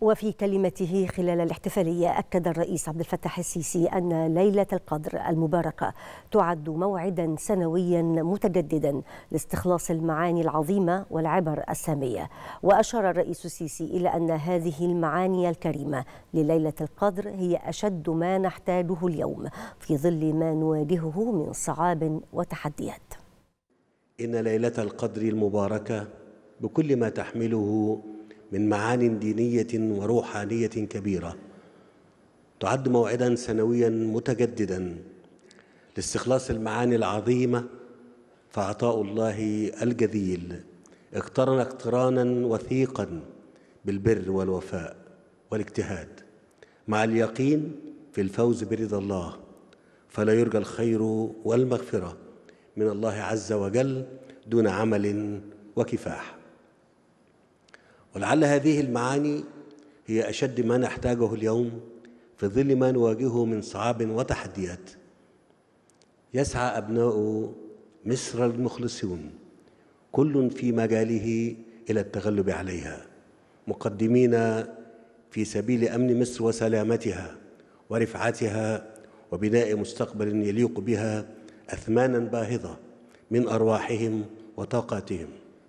وفي كلمته خلال الاحتفالية أكد الرئيس عبد الفتاح السيسي أن ليلة القدر المباركة تعد موعدا سنويا متجددا لاستخلاص المعاني العظيمة والعبر السامية وأشار الرئيس السيسي إلى أن هذه المعاني الكريمة لليلة القدر هي أشد ما نحتاجه اليوم في ظل ما نواجهه من صعاب وتحديات إن ليلة القدر المباركة بكل ما تحمله من معان دينية وروحانية كبيرة تعد موعدا سنويا متجددا لاستخلاص المعاني العظيمة فعطاء الله الجذيل اقترن اقترانا وثيقا بالبر والوفاء والاجتهاد مع اليقين في الفوز برضا الله فلا يرجى الخير والمغفرة من الله عز وجل دون عمل وكفاح ولعل هذه المعاني هي أشد ما نحتاجه اليوم في ظل ما نواجهه من صعاب وتحديات يسعى أبناء مصر المخلصون كل في مجاله إلى التغلب عليها مقدمين في سبيل أمن مصر وسلامتها ورفعتها وبناء مستقبل يليق بها أثمانا باهظة من أرواحهم وطاقاتهم